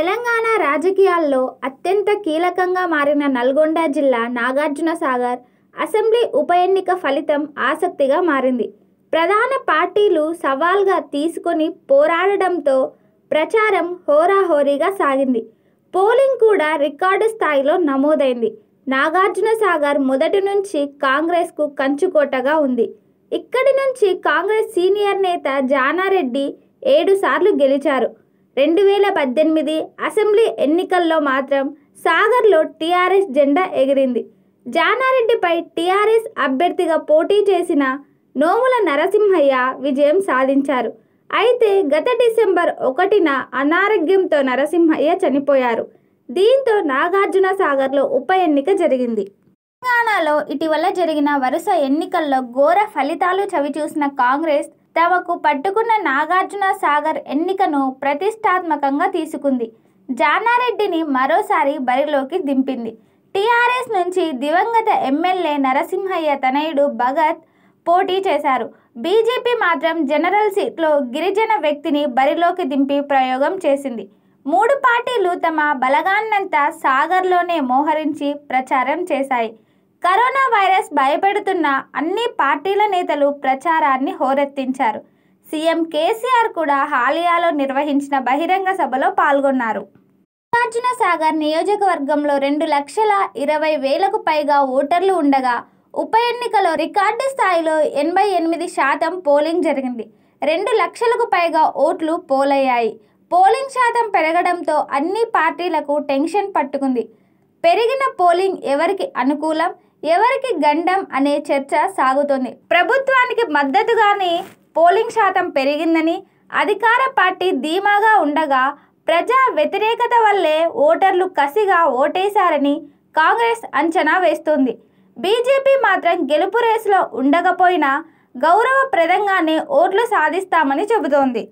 తెలంగాణ రాజకీయాల్లో అత్యంత కీలకంగా మారిన నల్గొండ జిల్లా నాగార్జున సాగర్ అసెంబ్లీ ఉప ఎన్నిక ఫలితం ఆసక్తిగా మారింది ప్రధాన పార్టీలు సవాల్గా తీసుకొని పోరాడడంతో ప్రచారం హోరాహోరీగా సాగింది పోలింగ్ కూడా రికార్డు స్థాయిలో నమోదైంది నాగార్జున సాగర్ మొదటి నుంచి కాంగ్రెస్కు కంచుకోటగా ఉంది ఇక్కడి నుంచి కాంగ్రెస్ సీనియర్ నేత జానారెడ్డి ఏడు సార్లు గెలిచారు రెండు వేల పద్దెనిమిది అసెంబ్లీ ఎన్నికల్లో మాత్రం సాగర్లో టీఆర్ఎస్ జెండా ఎగిరింది జానారెడ్డిపై టీఆర్ఎస్ అభ్యర్థిగా పోటీ చేసిన నోముల నరసింహయ్య విజయం సాధించారు అయితే గత డిసెంబర్ ఒకటిన అనారోగ్యంతో నరసింహయ్య చనిపోయారు దీంతో నాగార్జున సాగర్లో ఉప ఎన్నిక జరిగింది తెలంగాణలో ఇటీవల జరిగిన వరుస ఎన్నికల్లో ఘోర ఫలితాలు చవిచూసిన కాంగ్రెస్ తమకు పట్టుకున్న నాగార్జున సాగర్ ఎన్నికను ప్రతిష్టాత్మకంగా తీసుకుంది జానారెడ్డిని మరోసారి బరిలోకి దింపింది టీఆర్ఎస్ నుంచి దివంగత ఎమ్మెల్యే నరసింహయ్య తనయుడు భగత్ పోటీ చేశారు బీజేపీ మాత్రం జనరల్ సీట్లో గిరిజన వ్యక్తిని బరిలోకి దింపి ప్రయోగం చేసింది మూడు పార్టీలు తమ బలగాన్నంతా సాగర్లోనే మోహరించి ప్రచారం చేశాయి కరోనా వైరస్ భయపెడుతున్న అన్ని పార్టీల నేతలు ప్రచారాన్ని హోరెత్తించారు సీఎం కేసీఆర్ కూడా హాలియాలో నిర్వహించిన బహిరంగ సభలో పాల్గొన్నారు మల్లికార్జున సాగర్ నియోజకవర్గంలో రెండు లక్షల ఇరవై వేలకు పైగా ఓటర్లు ఉండగా ఉప ఎన్నికలో రికార్డు స్థాయిలో ఎనభై ఎనిమిది శాతం పోలింగ్ జరిగింది రెండు లక్షలకు పైగా ఓట్లు పోలయ్యాయి పోలింగ్ శాతం పెరగడంతో అన్ని పార్టీలకు టెన్షన్ పట్టుకుంది పెరిగిన పోలింగ్ ఎవరికి అనుకూలం ఎవరికి గండం అనే చర్చ సాగుతోంది ప్రభుత్వానికి మద్దతుగానే పోలింగ్ శాతం పెరిగిందని అధికార పార్టీ ధీమాగా ఉండగా ప్రజా వ్యతిరేకత వల్లే ఓటర్లు కసిగా ఓటేశారని కాంగ్రెస్ అంచనా వేస్తుంది బీజేపీ మాత్రం గెలుపు రేసులో ఉండకపోయినా గౌరవప్రదంగానే ఓట్లు సాధిస్తామని చెబుతోంది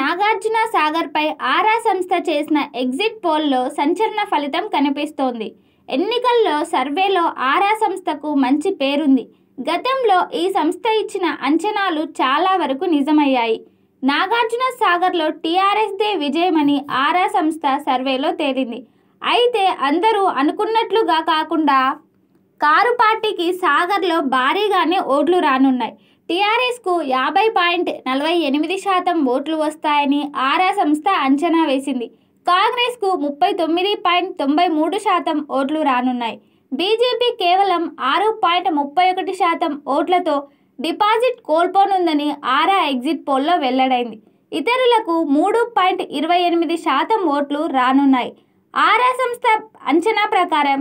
నాగార్జున సాగర్పై ఆరా సంస్థ చేసిన ఎగ్జిట్ పోల్లో సంచలన ఫలితం కనిపిస్తోంది ఎన్నికల్లో సర్వేలో ఆరా సంస్థకు మంచి పేరుంది గతంలో ఈ సంస్థ ఇచ్చిన అంచనాలు చాలా వరకు నిజమయ్యాయి నాగార్జున సాగర్లో టీఆర్ఎస్దే విజయమని ఆరా సంస్థ సర్వేలో తేలింది అయితే అందరూ అనుకున్నట్లుగా కాకుండా కారు పార్టీకి సాగర్లో భారీగానే ఓట్లు రానున్నాయి టీఆర్ఎస్కు యాభై పాయింట్ నలభై ఎనిమిది శాతం ఓట్లు వస్తాయని ఆరా సంస్థ అంచనా వేసింది కాంగ్రెస్కు ముప్పై తొమ్మిది పాయింట్ తొంభై మూడు శాతం ఓట్లు రానున్నాయి బీజేపీ కేవలం ఆరు పాయింట్ ముప్పై ఒకటి శాతం ఓట్లతో డిపాజిట్ కోల్పోనుందని ఆరా ఎగ్జిట్ పోల్లో వెల్లడైంది ఇతరులకు మూడు పాయింట్ ఇరవై ఎనిమిది శాతం ఓట్లు రానున్నాయి ఆరా సంస్థ అంచనా ప్రకారం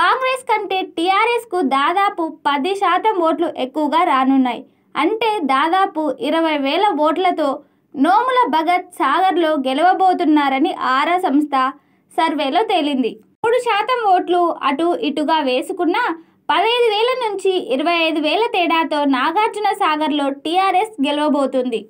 కాంగ్రెస్ కంటే టీఆర్ఎస్కు దాదాపు పది శాతం ఓట్లు ఎక్కువగా రానున్నాయి అంటే దాదాపు ఇరవై వేల ఓట్లతో నోముల భగత్ సాగర్లో గెలవబోతున్నారని ఆరా సంస్థ సర్వేలో తేలింది మూడు శాతం ఓట్లు అటు ఇటుగా వేసుకున్న పదహైదు వేల నుంచి ఇరవై ఐదు వేల తేడాతో నాగార్జున సాగర్లో టీఆర్ఎస్ గెలవబోతుంది